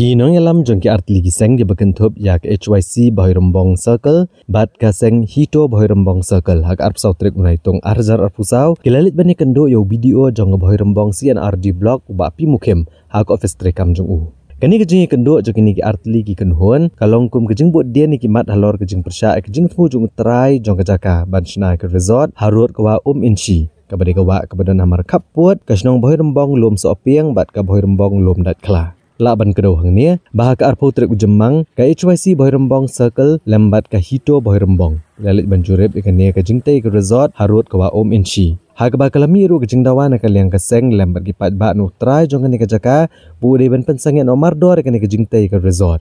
ki nong yalam jong ki artli gi seng ge bakin thop yak hyc bhairam bong circle bat ka seng hito bhairam bong circle hak arp sau trek unai tong arzar arpusau kilalit bani kendo yo video jong bhairam bong RD blog ba pi mukhem hak office trek kam jong u kani ge jing kendo jong ni ki artli gi kenhon kalong kum ge jing dia ni ki mat halor kejeng jing persa ek jing thu jong trai jong ge jaka ke resort harut kwa um inchi kabade kwa kabadan hamar kapuat kasnong bhairam bong lom so bat ka bhairam bong lom dat kla ឡាបានកដោហងនេះបាកអរភូត្រឹកជំម៉ងកៃ HYC បុយរំបង circle លំបាត់កាហ៊ីតូបុយរំបងលលិតបញ្ជូរិបឯកនេះកជីងតេក resort ហារូតកវ៉ាអ៊ុំអ៊ិនឈីហាកបាកលមីរូកជីងដាវ៉ានកលៀងកសេងលំបាត់គីប៉ាត់បានុត្រៃជងនេះកចកាបូរីបិនពិនសងេអ៊ុមាររឯកនេះកជីងតេក resort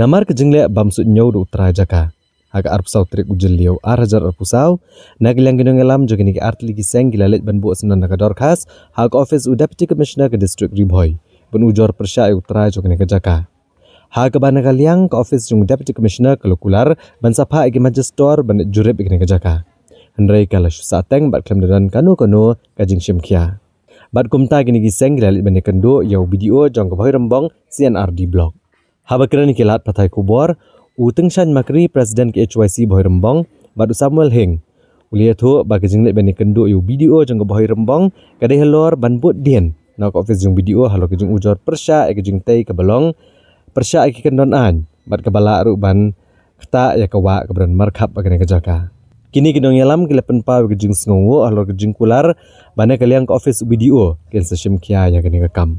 ណមាកជីងលែបំសុញោរូត្រៃចកាហកអរផ្សោត្រឹកជលីយោអរហាចរអរផ្សោណកលៀងងងលំជងនេះអាតលីគីសេងលលិតបានបូអសនណកដរខាសហកអូហ្វីសឧបដេប្តីកមីស្នើក district រីបហើយ penujor persyak yang utara yang kena kejaka. Hal kebana kalian ke ofis yang Deputy Commissioner Kelukular dan sapa yang majestor dan jurib yang kena kejaka. Hendrai kalah susah teng bat klam dengan kanu-kanu kajing syemkia. Bat kumta kini giseng kira lipan yang kendo yang video yang kebahir rembong CNR di blog. Haba kira ni kilat patai kubur, uteng syan makri Presiden KHYC HYC bahir rembong, bat Samuel Heng, Uliat tu, bagi jenglet bani kendo yu video jangka bahaya rembang, kadai helor ban bud dien. Nak kau fikir jung video halok jung ujar persia ek jung tei ke belong persia ek kendon an bat ke balak ruk ban kata ya kawa wak keberan markap akan ke jaka. Kini kendong yalam ke lepen pa ke jung sengongo halok jung kular bana kalian liang ke ofis video ke sesim kia ya kene kekam. kam.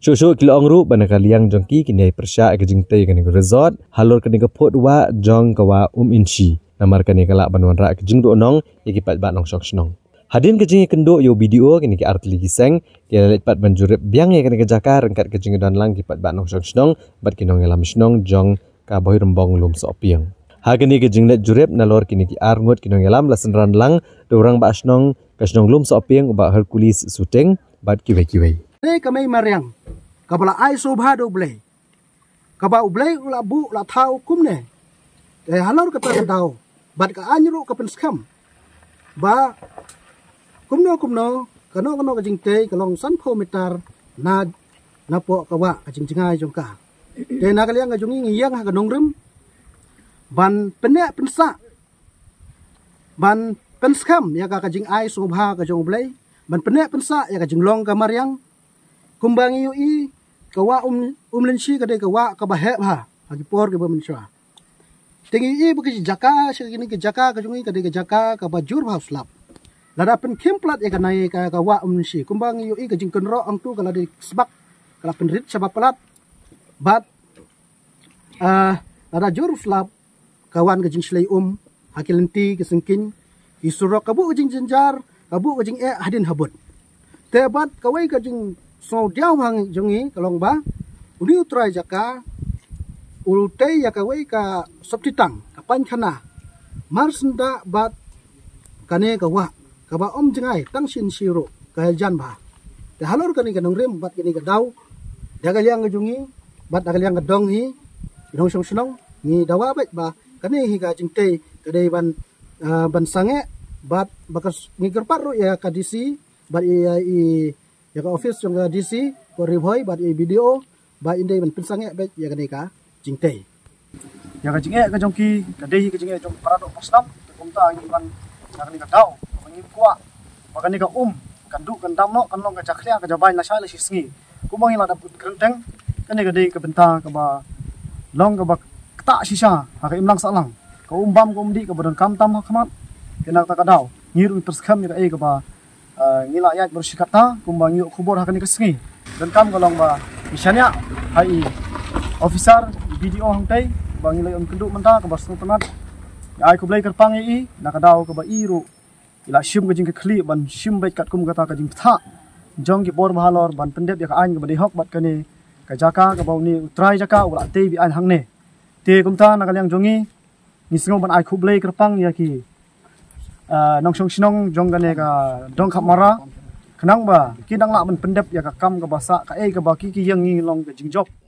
Syuk syuk kila ongru bana ke jongki kini ay persia ek jung tei kene ke resort halok kene ke put wak jong ke um inci. Namar kene ke lak banwan rak ke jung duk nong ya kipat bat nong syok senong. Hadin kejengi jengi yo video kini ke arti lagi seng ke lelet pat banjurip biang ya kena ke jakar engkat ke dan lang kipat bat nong shong shnong bat kini nong elam shnong jong ka bohi rembong lum so piang. Ha kini ke let jurip nalor kini ke armut kini nong elam lasen ran lang do orang bat shnong ka shnong lum so piang Hercules Suting, bat kiwe kiwe. Hei kami mariang kapala ai so bhado blei kapa ublei ula bu ula tau kumne eh halor kata kata tau bat ka anyru kapen skam ba คุมโนคุมโนกนกนกจิงเตกลองสันพมตรนานาปกวะจิงจิงไจงกาเดนากเลียงกจุงยิงยงหกนงริมบันเป็นเนปนสะบันเป็นสคัมยากกจิงไอสุบากจงเบลบันเป็นเนปนสะยากจิงลองกมารยังคุมบางยูอีกวะอุมอุมลินชีกเดกวะกบะเฮบะอากิปอร์กบะมินชวาติงอีบุกิจักกาชกินิกิจักกาจุงยิงกเดกจักกากบะจูร์บาสลับ lada pen kemplat yang kena ika ika wa kumbang iyo ika eh, jing kenro ang tu kala di sebak kalau penrit sebab pelat bat uh, ah, lada jur flap kawan kajing selai um hakil nti kesengkin isuro kabu kajing jenjar kabu kajing eh hadin habut Tepat kawai kajing so dia wang jengi kalong ba uni utra jaka ultai ya kawai ka subtitang kapan kana marsenda bat kane kawak kaba om jengai tang sin siru kaya jan ba te halor kani ka nungrim bat kini ka dau daga liang ka jungi bat daga yang ka dong hi nung sung sunong ni dawa bai ba kani hi ka jing ka dei ban eh, ban sange bat bakas ni gerparu ya ka disi bat iya ya, i ya ka ofis yung ka disi ko ribhoi bat iya video bat inde ban pinsange bai ya kani ka jing te ya ka jing e ka jong ka dei ka jing e jong parado pasnam ta kumta ang iban ka kani ka dau angin kuat. Makan ni ke um, kan duk kan dam nok kan long ke cakria ke jabai na sale si Ku mangi la dapat kerenteng, kan ni gede ke benta ke ba long ke ba ta si sha, hak imlang salang. Ke um bam ke um di ke badan kam tam hak Kena tak kadau, ngiru terskam ni ke ba ngila ya bersikata ku yuk kubor, hak ni ke sngi. Dan kam ke long ba isanya hai officer video hang tai bangilai um kenduk menta ke ba sungtanat. Ai ku blai kerpang ai nak kadau ke ba iru ila shim ko jingke khli ban shim bai kat kum gata ka jing tha jong gi bor bhal ban pandep ya ain ga bade hok bat kane ka jaka ga bau ni utrai jaka ula te bi ain hangne te kum tha na kalyang jongi ni singo ban ai khub lei kra pang ya ki ah, nong shong shinong jong ga ne dong kha mara khnang ba ki dang la ban pandep ya ka kam ga basa ka ei ga ba ki ki yang ni long ga jing job.